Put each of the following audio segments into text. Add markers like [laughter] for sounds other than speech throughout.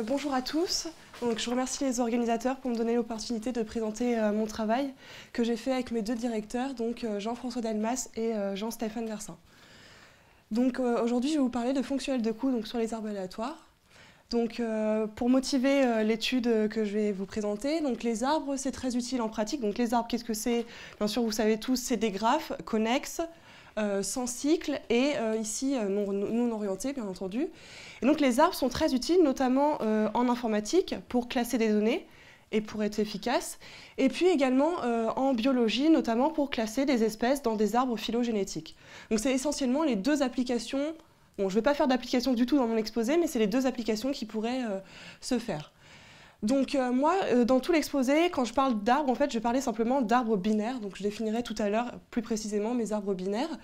Euh, bonjour à tous. Donc, je remercie les organisateurs pour me donner l'opportunité de présenter euh, mon travail que j'ai fait avec mes deux directeurs, donc euh, Jean-François Delmas et Jean-Stéphane Versin. Donc aujourd'hui, je vais vous parler de fonctionnel de coût donc sur les arbres aléatoires. Donc, pour motiver l'étude que je vais vous présenter, donc les arbres, c'est très utile en pratique. Donc les arbres, qu'est-ce que c'est Bien sûr, vous savez tous, c'est des graphes connexes, euh, sans cycle et euh, ici euh, non, orienté bien entendu. donc les arbres sont très utiles notamment en informatique pour classer des données et pour être efficaces, Et puis également en biologie, notamment pour classer des espèces dans des arbres phylogénétiques. Donc c'est essentiellement les deux applications. je ne vais pas faire d'application du tout dans mon exposé, mais c'est les deux applications qui pourraient se faire. Donc euh, moi, euh, dans tout l'exposé, quand je parle d'arbres, en fait, je parlais simplement d'arbres binaires. Donc je définirai tout à l'heure plus précisément mes arbres binaires.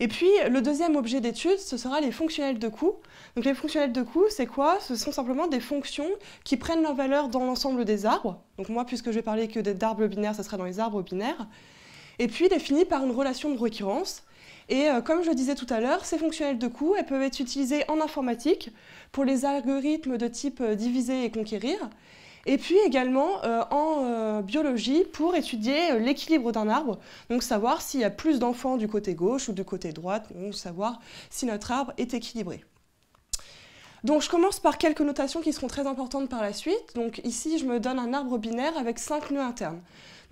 Et puis le deuxième objet d'étude, ce sera les fonctionnels de coût. Donc les fonctionnels de coût, c'est quoi Ce sont simplement des fonctions qui prennent leur valeur dans l'ensemble des arbres. Donc moi, puisque je vais parler que d'arbres binaires, ce sera dans les arbres binaires. Et puis définis par une relation de récurrence. Et euh, comme je le disais tout à l'heure, ces fonctionnels de coût, elles peuvent être utilisées en informatique pour les algorithmes de type euh, diviser et conquérir, et puis également euh, en biologie pour étudier l'équilibre d'un arbre, donc savoir s'il y a plus d'enfants du côté gauche ou du côté droite, ou savoir si notre arbre est équilibré. Donc je commence par quelques notations qui seront très importantes par la suite. Donc ici, je me donne un arbre binaire avec cinq nœuds internes.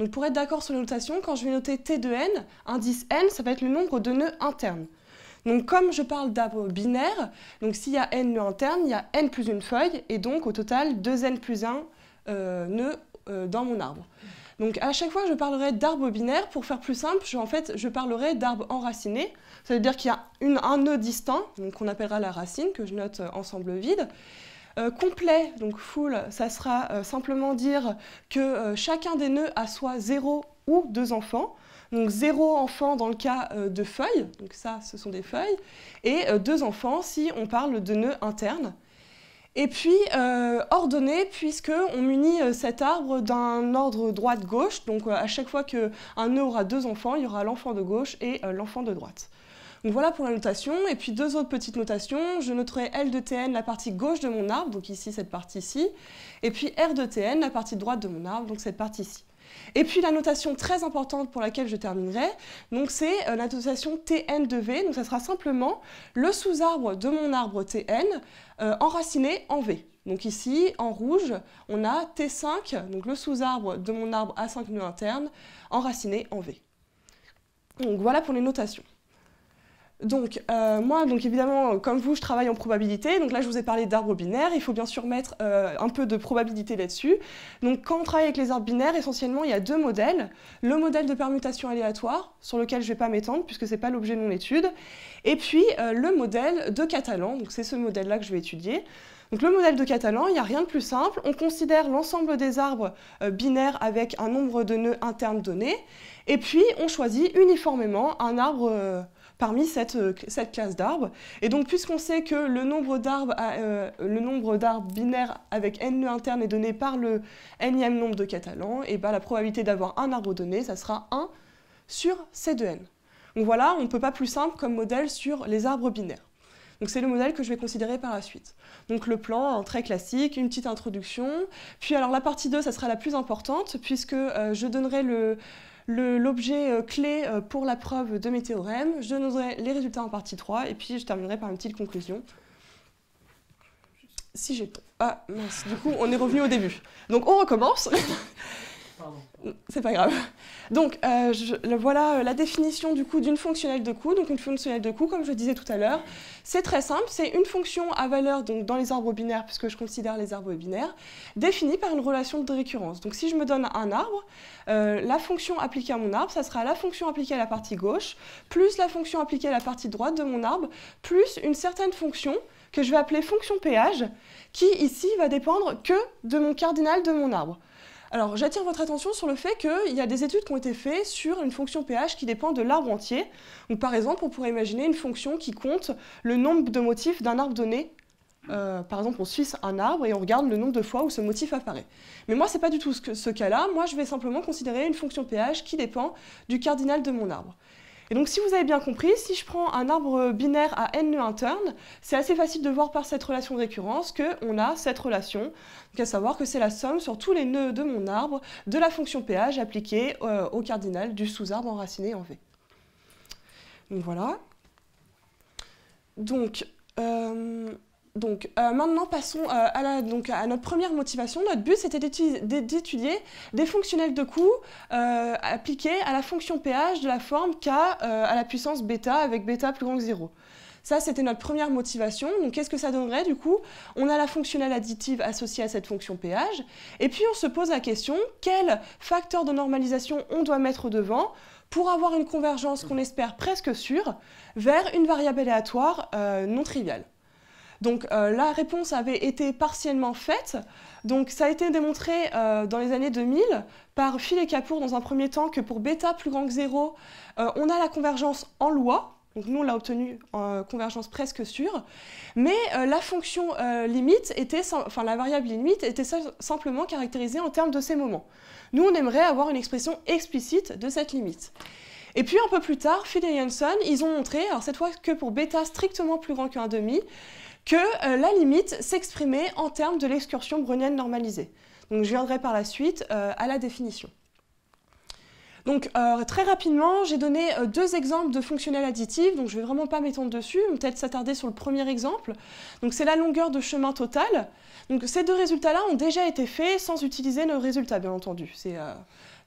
Donc pour être d'accord sur la notation, quand je vais noter T de n, indice n, ça va être le nombre de nœuds internes. Donc comme je parle d'arbre binaire, donc s'il y a n nœuds internes, il y a n plus une feuille, et donc au total 2n plus 1 euh, nœud euh, dans mon arbre. Donc à chaque fois, je parlerai d'arbre binaire. Pour faire plus simple, je, en fait, je parlerai d'arbre enraciné. Ça veut dire qu'il y a un nœud distant, qu'on appellera la racine, que je note euh, ensemble vide. Euh, complet, donc full, ça sera euh, simplement dire que euh, chacun des nœuds a soit 0 ou 2 enfants. Donc 0 enfant dans le cas de feuilles, donc ça ce sont des feuilles, et deux enfants si on parle de nœuds internes. Et puis ordonné, puisque on munit cet arbre d'un ordre droite-gauche, donc à chaque fois qu'un nœud aura deux enfants, il y aura l'enfant de gauche et l'enfant de droite. Donc voilà pour la notation. Et puis deux autres petites notations. Je noterai L de Tn, la partie gauche de mon arbre, donc ici cette partie-ci. Et puis R de Tn, la partie droite de mon arbre, donc cette partie-ci. Et puis la notation très importante pour laquelle je terminerai, donc c'est euh, la notation Tn de V. Donc ça sera simplement le sous-arbre de mon arbre Tn euh, enraciné en V. Donc ici, en rouge, on a T5, donc le sous-arbre de mon arbre à 5 nœuds internes enraciné en V. Donc voilà pour les notations. Donc euh, moi, donc évidemment, comme vous, je travaille en probabilité. Donc là, je vous ai parlé d'arbres binaires. Il faut bien sûr mettre euh, un peu de probabilité là-dessus. Donc quand on travaille avec les arbres binaires, essentiellement, il y a deux modèles. Le modèle de permutation aléatoire, sur lequel je ne vais pas m'étendre puisque ce n'est pas l'objet de mon étude. Et puis euh, le modèle de Catalan. Donc c'est ce modèle-là que je vais étudier. Donc le modèle de Catalan, il n'y a rien de plus simple. On considère l'ensemble des arbres binaires avec un nombre de nœuds internes donné. Et puis on choisit uniformément un arbre parmi cette, euh, cette classe d'arbres. Et donc, puisqu'on sait que le nombre d'arbres euh, d'arbres binaires avec n nœuds internes est donné par le n-ième nombre de catalans, et eh ben la probabilité d'avoir un arbre donné, ça sera 1 sur c de n. Donc voilà, on ne peut pas plus simple comme modèle sur les arbres binaires. Donc c'est le modèle que je vais considérer par la suite. Donc le plan, très classique, une petite introduction. Puis alors la partie 2, ça sera la plus importante, puisque euh, je donnerai le, l'objet euh, clé euh, pour la preuve de mes théorèmes. Je donnerai les résultats en partie 3 et puis je terminerai par une petite conclusion. Si j'ai Ah mince, du coup on est revenu au début. Donc on recommence. Pardon c'est pas grave. Donc euh, voilà euh, la définition du d'une fonctionnelle de coût. Donc une fonctionnelle de coût, comme je disais tout à l'heure, c'est très simple, c'est une fonction à valeur dans les arbres binaires, puisque je considère les arbres binaires, définie par une relation de récurrence. Donc si je me donne un arbre, euh, la fonction appliquée à mon arbre, ça sera la fonction appliquée à la partie gauche, plus la fonction appliquée à la partie droite de mon arbre, plus une certaine fonction que je vais appeler fonction péage, qui ici va dépendre que de mon cardinal de mon arbre. Alors j'attire votre attention sur le fait qu'il y a des études qui ont été faites sur une fonction pH qui dépend de l'arbre entier. Donc par exemple, on pourrait imaginer une fonction qui compte le nombre de motifs d'un arbre donné euh, par exemple, on suisse un arbre et on regarde le nombre de fois où ce motif apparaît. Mais moi, ce n'est pas du tout ce, ce cas-là. Moi, je vais simplement considérer une fonction pH qui dépend du cardinal de mon arbre. Et donc si vous avez bien compris, si je prends un arbre binaire à n nœuds internes, c'est assez facile de voir par cette relation de récurrence qu'on a cette relation, à savoir que c'est la somme sur tous les nœuds de mon arbre de la fonction pH appliquée euh, au cardinal du sous-arbre enraciné en V. Donc voilà. Donc, euh, donc euh, maintenant passons euh, à, notre première motivation. Notre but c'était d'étudier des fonctionnels de coût euh, appliqués à la fonction pH de la forme k à la puissance bêta avec bêta plus grand que 0. Ça c'était notre première motivation. Donc qu'est-ce que ça donnerait du coup On a la fonctionnelle additive associée à cette fonction pH et puis on se pose la question quel facteur de normalisation on doit mettre devant pour avoir une convergence qu'on espère presque sûre vers une variable aléatoire non triviale. Donc euh, la réponse avait été partiellement faite. Donc ça a été démontré euh, dans les années 2000 par Phil et Kapoor dans un premier temps que pour bêta plus grand que zéro, euh, on a la convergence en loi. Donc nous, on l'a obtenu en convergence presque sûre. Mais la fonction limite était, enfin la variable limite était simplement caractérisée en termes de ces moments. Nous, on aimerait avoir une expression explicite de cette limite. Et puis un peu plus tard, Phil et Jensen, ils ont montré, alors cette fois que pour bêta strictement plus grand que demi, que euh, la limite s'exprimait en termes de l'excursion brownienne normalisée. Donc je viendrai par la suite euh, à la définition. Euh, très rapidement, j'ai donné deux exemples de fonctionnels additifs, donc je ne vais vraiment pas m'étendre dessus, peut-être s'attarder sur le premier exemple. Donc c'est la longueur de chemin total. Donc ces deux résultats-là ont déjà été faits sans utiliser nos résultats, bien entendu. C'est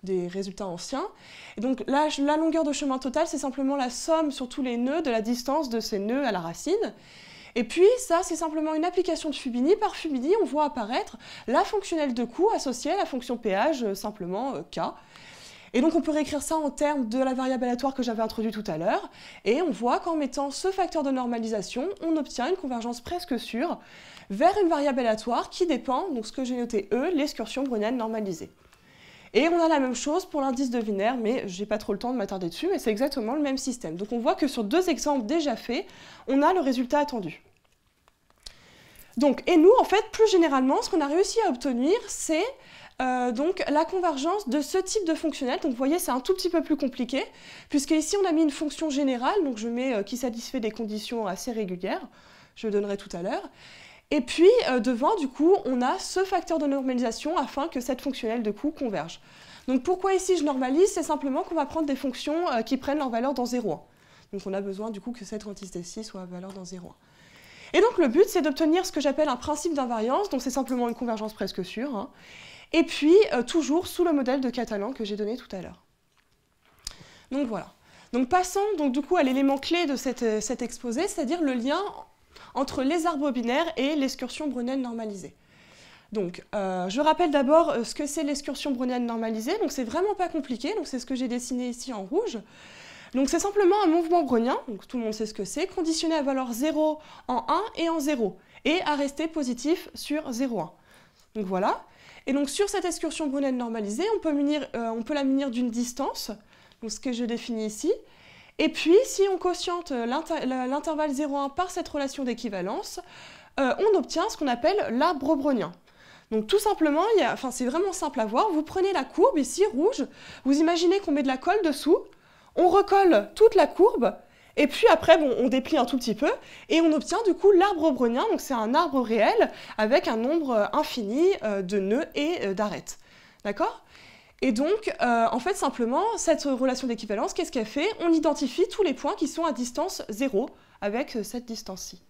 des résultats anciens. donc là, la longueur de chemin total, c'est simplement la somme sur tous les nœuds de la distance de ces nœuds à la racine. Et puis ça, c'est simplement une application de Fubini. Par Fubini, on voit apparaître la fonctionnelle de coût associée à la fonction péage, euh, simplement euh, K. Et donc on peut réécrire ça en termes de la variable aléatoire que j'avais introduite tout à l'heure. Et on voit qu'en mettant ce facteur de normalisation, on obtient une convergence presque sûre vers une variable aléatoire qui dépend, donc ce que j'ai noté E, l'excursion brunienne normalisée. Et on a la même chose pour l'indice de Wiener, mais je n'ai pas trop le temps de m'attarder dessus, mais c'est exactement le même système. Donc on voit que sur deux exemples déjà faits, on a le résultat attendu. Donc, et nous, en fait, plus généralement, ce qu'on a réussi à obtenir, c'est euh, donc la convergence de ce type de fonctionnel. Donc vous voyez, c'est un tout petit peu plus compliqué, puisque ici on a mis une fonction générale, donc je mets euh, qui satisfait des conditions assez régulières, je le donnerai tout à l'heure. Et puis euh, devant, du coup, on a ce facteur de normalisation afin que cette fonctionnelle de coût converge. Donc pourquoi ici je normalise C'est simplement qu'on va prendre des fonctions euh, qui prennent leur valeur dans 0,1. Donc on a besoin du coup que cette quantité 6 soit à valeur dans 0,1. Et donc le but, c'est d'obtenir ce que j'appelle un principe d'invariance, donc c'est simplement une convergence presque sûre, hein. et puis euh, toujours sous le modèle de Catalan que j'ai donné tout à l'heure. Donc voilà. Donc passons donc, du coup à l'élément clé de cet exposé, c'est-à-dire le lien entre les arbres binaires et l'excursion brunienne normalisée. Donc, euh, je rappelle d'abord euh, ce que c'est l'excursion brunienne normalisée. Donc, c'est vraiment pas compliqué. Donc, c'est ce que j'ai dessiné ici en rouge. Donc, c'est simplement un mouvement brunien, tout le monde sait ce que c'est, conditionné à valeur 0 en 1 et en 0, et à rester positif sur 0,1. Donc voilà. Et donc sur cette excursion brunienne normalisée, on peut, euh, on peut la munir d'une distance, donc ce que je définis ici, et puis, si on quotiente euh, l'intervalle 0,1 par cette relation d'équivalence, euh, on obtient ce qu'on appelle l'arbre brownien. Donc tout simplement, c'est vraiment simple à voir, vous prenez la courbe ici, rouge, vous imaginez qu'on met de la colle dessous, on recolle toute la courbe, et puis après, on déplie un tout petit peu, et on obtient du coup l'arbre brownien, donc c'est un arbre réel avec un nombre euh, infini de nœuds et d'arêtes. D'accord et donc, euh, en fait, simplement, cette relation d'équivalence, qu'est-ce qu'elle fait On identifie tous les points qui sont à distance 0 avec cette distance-ci.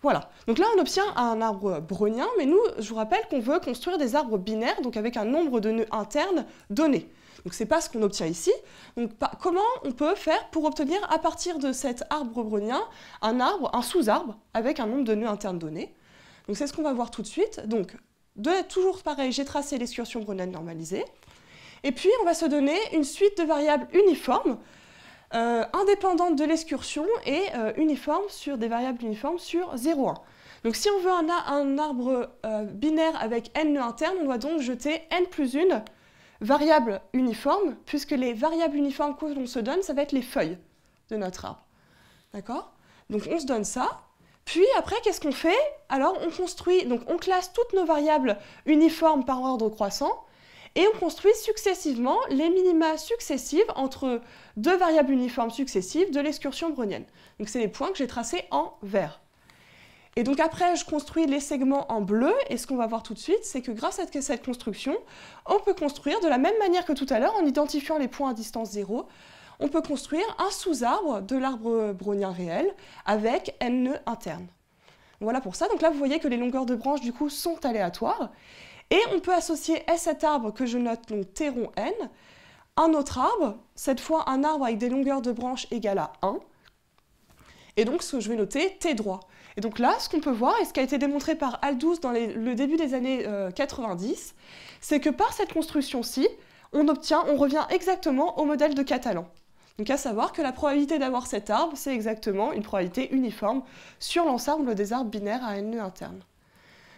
Voilà. Donc là, on obtient un arbre brunien, mais nous, je vous rappelle qu'on veut construire des arbres binaires, donc avec un nombre de nœuds internes donné. Donc n'est pas ce qu'on obtient ici. Donc comment on peut faire pour obtenir à partir de cet arbre brunien, un arbre, un sous-arbre avec un nombre de nœuds internes donné Donc c'est ce qu'on va voir tout de suite. Donc toujours pareil, j'ai tracé l'excursion brunienne normalisée. Et puis, on va se donner une suite de variables uniformes, euh, indépendantes de l'excursion et euh, uniformes sur des variables uniformes sur 0,1. Donc si on veut un, un arbre euh, binaire avec n internes, on doit donc jeter n plus 1 variable uniforme, puisque les variables uniformes que l'on se donne, ça va être les feuilles de notre arbre. D'accord Donc on se donne ça. Puis après, qu'est-ce qu'on fait Alors on construit, donc on classe toutes nos variables uniformes par ordre croissant, et on construit successivement les minima successives entre deux variables uniformes successives de l'excursion brownienne. Donc c'est les points que j'ai tracés en vert. Et donc après, je construis les segments en bleu, et ce qu'on va voir tout de suite, c'est que grâce à cette construction, on peut construire de la même manière que tout à l'heure, en identifiant les points à distance zéro, on peut construire un sous-arbre de l'arbre brownien réel avec N nœuds internes. Voilà pour ça. Donc là, vous voyez que les longueurs de branches, du coup, sont aléatoires. Et on peut associer à cet arbre que je note, donc T rond N, un autre arbre, cette fois un arbre avec des longueurs de branches égales à 1. Et donc, ce que je vais noter, T droit. Et donc là, ce qu'on peut voir, et ce qui a été démontré par Aldous dans le début des années 90, euh, c'est que par cette construction-ci, on obtient, on revient exactement au modèle de Catalan. Donc à savoir que la probabilité d'avoir cet arbre, c'est exactement une probabilité uniforme sur l'ensemble des arbres binaires à n e interne.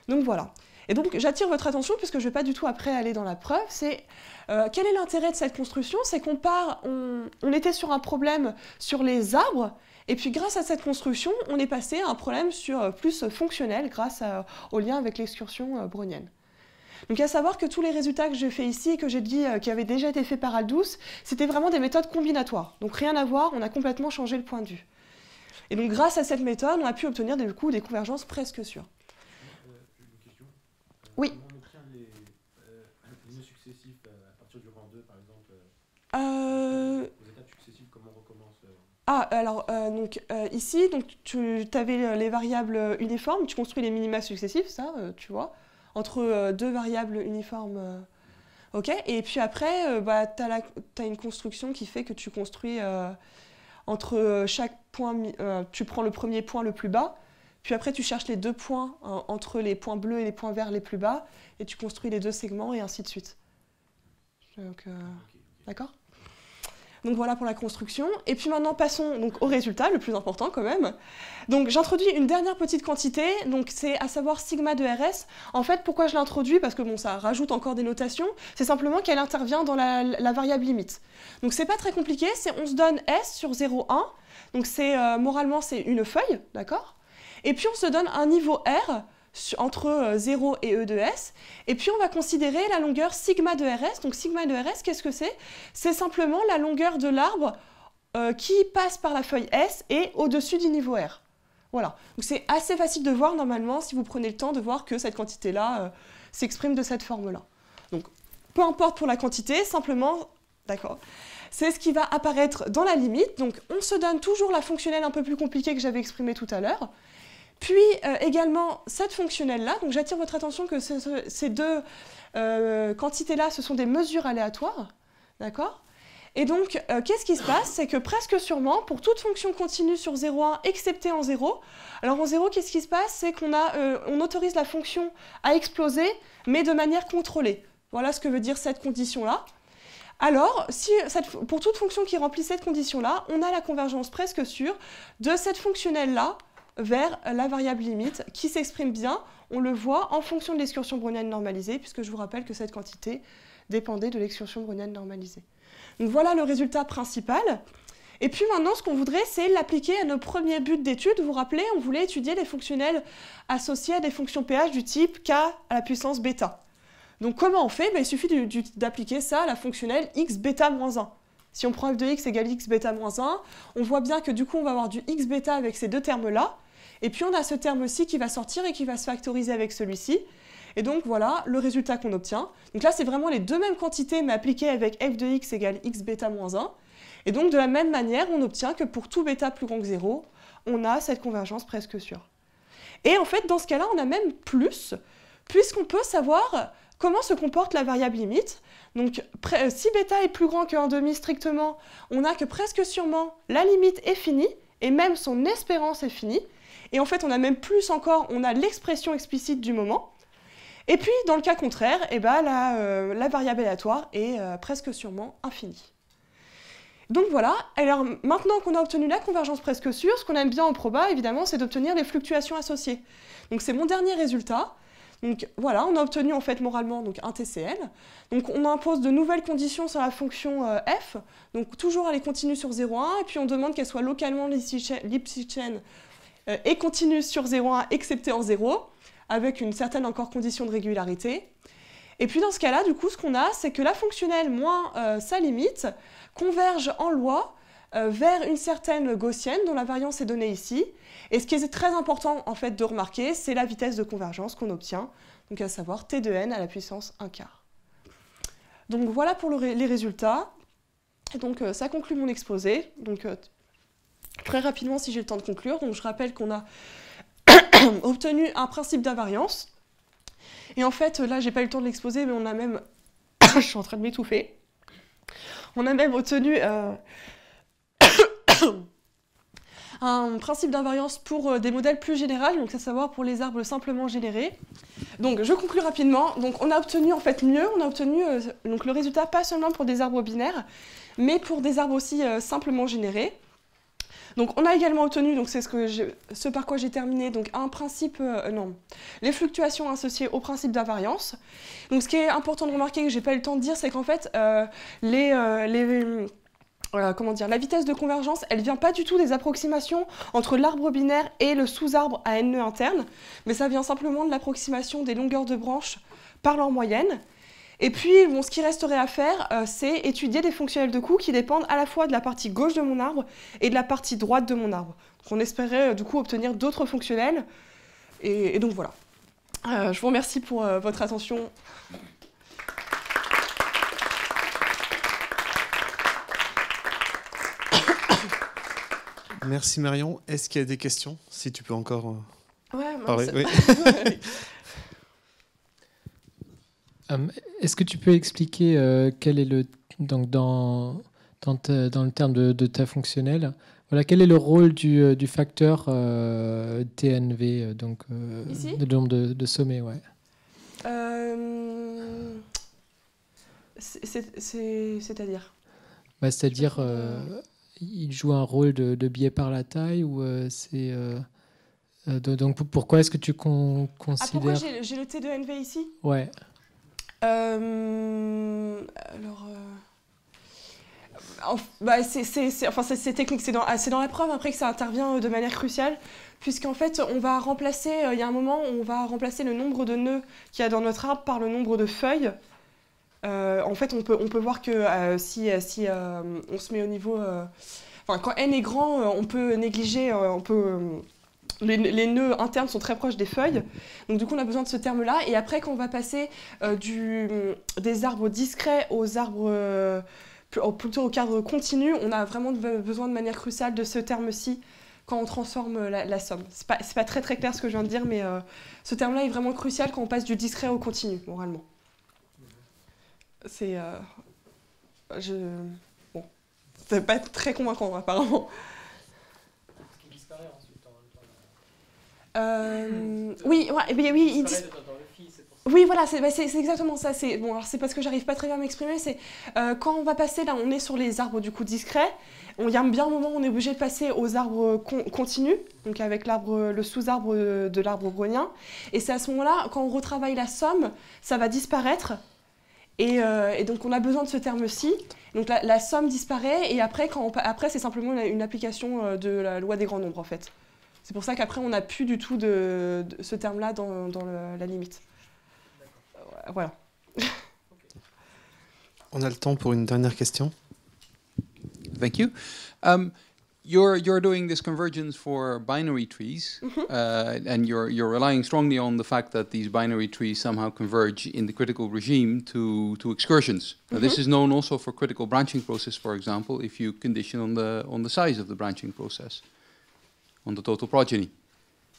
Donc voilà. Et donc j'attire votre attention, puisque je ne vais pas du tout après aller dans la preuve, c'est euh, quel est l'intérêt de cette construction C'est qu'on part, on, était sur un problème sur les arbres, et puis grâce à cette construction, on est passé à un problème sur, euh, plus fonctionnel grâce euh, au lien avec l'excursion brownienne. Donc à savoir que tous les résultats que j'ai fait ici et que j'ai dit qui avaient déjà été faits par Aldous, c'était vraiment des méthodes combinatoires. Donc rien à voir, on a complètement changé le point de vue. Et donc grâce à cette méthode, on a pu obtenir du coup des convergences presque sûres. Oui. Comment on obtient les, euh, les successifs euh, à partir du rang 2, par exemple euh, euh. Les étapes successives, comment on recommence ah, alors donc ici, donc tu avais les variables uniformes, tu construis les minima successifs, ça, tu vois, entre deux variables uniformes. ok Et puis après, bah, tu as, as, une construction qui fait que tu construis entre chaque point, tu prends le premier point le plus bas, puis après, tu cherches les deux points hein, entre les points bleus et les points verts les plus bas, et tu construis les deux segments, et ainsi de suite. Donc, euh, d'accord donc voilà pour la construction. Et puis maintenant passons donc au résultat, le plus important quand même. Donc j'introduis une dernière petite quantité, donc c'est à savoir sigma de RS. En fait, pourquoi je l'introduis Parce que ça rajoute encore des notations. C'est simplement qu'elle intervient dans la, variable limite. Donc c'est pas très compliqué, c'est on se donne S sur 0,1. Donc c'est euh, moralement c'est une feuille, d'accord et puis on se donne un niveau R entre 0 euh, et E de S. Et puis on va considérer la longueur sigma de RS. Donc sigma de RS, qu'est-ce que c'est C'est simplement la longueur de l'arbre euh, qui passe par la feuille S et au-dessus du niveau R. Voilà. Donc c'est assez facile de voir normalement si vous prenez le temps de voir que cette quantité-là euh, s'exprime de cette forme-là. Donc peu importe pour la quantité, simplement, d'accord c'est ce qui va apparaître dans la limite. Donc on se donne toujours la fonctionnelle un peu plus compliquée que j'avais exprimée tout à l'heure. Puis euh, également cette fonctionnelle-là, donc j'attire votre attention que ces deux euh, quantités-là, ce sont des mesures aléatoires, d'accord Et donc, euh, qu'est-ce qui se passe C'est que presque sûrement, pour toute fonction continue sur 0,1, excepté en 0, alors en 0, qu'est-ce qui se passe C'est qu'on on autorise la fonction à exploser, mais de manière contrôlée. Voilà ce que veut dire cette condition-là. Alors, si pour toute fonction qui remplit cette condition-là, on a la convergence presque sûre de cette fonctionnelle-là vers la variable limite qui s'exprime bien, on le voit, en fonction de l'excursion brunienne normalisée, puisque je vous rappelle que cette quantité dépendait de l'excursion brunienne normalisée. Donc voilà le résultat principal. Et puis maintenant, ce qu'on voudrait, c'est l'appliquer à nos premiers buts d'étude. Vous vous rappelez, on voulait étudier les fonctionnels associés à des fonctions pH du type k à la puissance bêta. Donc comment on fait ben, Il suffit d'appliquer ça à la fonctionnelle x bêta moins 1. Si on prend f de x égale x bêta moins 1, on voit bien que du coup, on va avoir du x bêta avec ces deux termes-là. Et puis on a ce terme aussi qui va sortir et qui va se factoriser avec celui-ci. Et donc voilà le résultat qu'on obtient. Donc là, c'est vraiment les deux mêmes quantités, mais appliquées avec f de x égale x bêta moins 1. Et donc de la même manière, on obtient que pour tout bêta plus grand que 0, on a cette convergence presque sûre. Et en fait, dans ce cas-là, on a même plus, puisqu'on peut savoir comment se comporte la variable limite. Donc euh, si bêta est plus grand que demi strictement, on a que presque sûrement la limite est finie, et même son espérance est finie. Et en fait, on a même plus encore, on a l'expression explicite du moment. Et puis, dans le cas contraire, eh ben, euh, la, variable aléatoire est euh, presque sûrement infinie. Donc voilà, alors maintenant qu'on a obtenu la convergence presque sûre, ce qu'on aime bien en proba, évidemment, c'est d'obtenir les fluctuations associées. Donc c'est mon dernier résultat. Donc voilà, on a obtenu en fait moralement donc, un TCL. Donc on impose de nouvelles conditions sur la fonction euh, f. Donc toujours elle est continue sur 0,1 et puis on demande qu'elle soit localement lipschitz euh, et continue sur 0,1 excepté en 0, avec une certaine encore condition de régularité. Et puis dans ce cas-là, du coup, ce qu'on a, c'est que la fonctionnelle moins euh, sa limite converge en loi euh, vers une certaine gaussienne dont la variance est donnée ici. Et ce qui est très important en fait de remarquer, c'est la vitesse de convergence qu'on obtient, donc à savoir t de n à la puissance 1 quart. Donc voilà pour les résultats. Et donc ça conclut mon exposé. Donc Très rapidement, si j'ai le temps de conclure, je rappelle qu'on a [coughs] obtenu un principe d'invariance. Et en fait, là, j'ai pas eu le temps de l'exposer, mais on a même. [coughs] je suis en train de m'étouffer. On a même obtenu euh, [coughs] un principe d'invariance pour euh, des modèles plus généraux, donc à savoir pour les arbres simplement générés. Donc je conclue rapidement. Donc on a obtenu en fait mieux, on a obtenu euh, donc le résultat pas seulement pour des arbres binaires, mais pour des arbres aussi simplement générés. Donc on a également obtenu, donc c'est ce, par quoi j'ai terminé, donc un principe, euh, non, les fluctuations associées au principe d'invariance. Donc ce qui est important de remarquer, que je n'ai pas eu le temps de dire, c'est qu'en fait, euh, les, euh, comment dire, la vitesse de convergence, elle vient pas du tout des approximations entre l'arbre binaire et le sous-arbre à n nœuds internes, mais ça vient simplement de l'approximation des longueurs de branches par leur moyenne. Et puis, bon, ce qui resterait à faire, euh, c'est étudier des fonctionnels de coût qui dépendent à la fois de la partie gauche de mon arbre et de la partie droite de mon arbre. Donc, on espérait euh, du coup obtenir d'autres fonctionnels. Et, donc voilà. Euh, je vous remercie pour votre attention. [coughs] Merci Marion. Est-ce qu'il y a des questions Si tu peux encore. Ouais, parler. Oui. [laughs] Hum, est-ce que tu peux expliquer euh, quel est le donc dans dans, le terme de, ta fonctionnelle voilà quel est le rôle du, euh, facteur euh, TNV donc de, sommet ouais. C'est-à-dire bah, C'est-à-dire, il joue un rôle de, biais par la taille ou c'est donc pourquoi est-ce que tu considères Ah pourquoi j'ai le T2NV ici Ouais. Euh, alors. Euh, bah, c'est enfin, technique, c'est dans, ah, dans la preuve après que ça intervient euh, de manière cruciale, puisqu'en fait, on va remplacer, il y a un moment, on va remplacer le nombre de nœuds qu'il y a dans notre arbre par le nombre de feuilles. en fait, on peut, on peut voir que si, si on se met au niveau. Enfin, quand n est grand, on peut négliger, on peut les, nœuds internes sont très proches des feuilles. Donc du coup, on a besoin de ce terme-là. Et après, quand on va passer euh, mm, des arbres discrets aux arbres... Euh, plutôt au cadre continu, on a vraiment besoin de manière cruciale de ce terme-ci quand on transforme euh, la, somme. C'est pas, pas très très clair ce que je viens de dire, mais ce terme-là est vraiment crucial quand on passe du discret au continu, moralement. C'est... je... Bon. C'est pas très convaincant, apparemment. Euh, oui, oui, Oui, voilà, bah, c'est exactement ça. C'est bon, alors c'est parce que j'arrive pas très bien à m'exprimer. C'est euh, quand on va passer là, on est sur les arbres du coup discrets. Il y a bien un moment où on est obligé de passer aux arbres euh, con, continus, donc avec l'arbre, le sous-arbre de l'arbre grenien. Et c'est à ce moment-là, quand on retravaille la somme, ça va disparaître. Et, donc on a besoin de ce terme-ci. Donc la, somme disparaît et après, quand après c'est simplement une, une application de la loi des grands nombres en fait. C'est pour ça qu'après, on n'a plus du tout de, ce terme-là dans, la limite. Euh, voilà. [laughs] on a le temps pour une dernière question. Thank you. Um, you're you're doing this convergence for binary trees, mm-hmm. uh, and you're you're relying strongly on the fact that these binary trees somehow converge in the critical regime to to excursions. this mm-hmm. is known also for critical branching process, for example, if you condition on the on the size of the branching process. on the total progeny.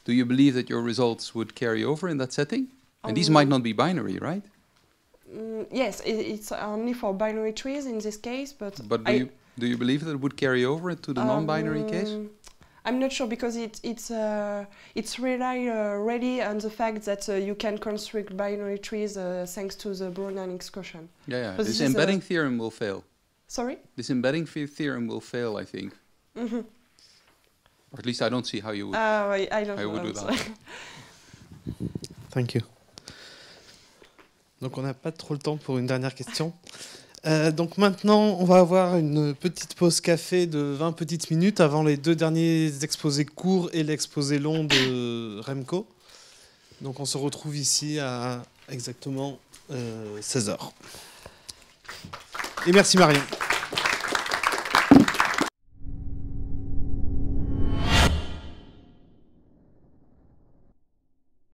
Do you believe that your results would carry over in that setting? And these might not be binary, right? Mm, yes, it, it's only for binary trees in this case, but. But do, I you, do you believe that it would carry over to the um, non binary case? I'm not sure because it, it's uh, it's rely uh, really on the fact that uh, you can construct binary trees uh, thanks to the Brownian excursion. Yeah, yeah. This, this embedding theorem will fail. Sorry. This embedding theorem will fail, I think. Mm -hmm. Donc on n'a pas trop le temps pour une dernière question. Euh, donc maintenant, on va avoir une petite pause café de 20 petites minutes avant les deux derniers exposés courts et l'exposé long de Remco. Donc on se retrouve ici à exactement 16h. Euh, et merci Marion.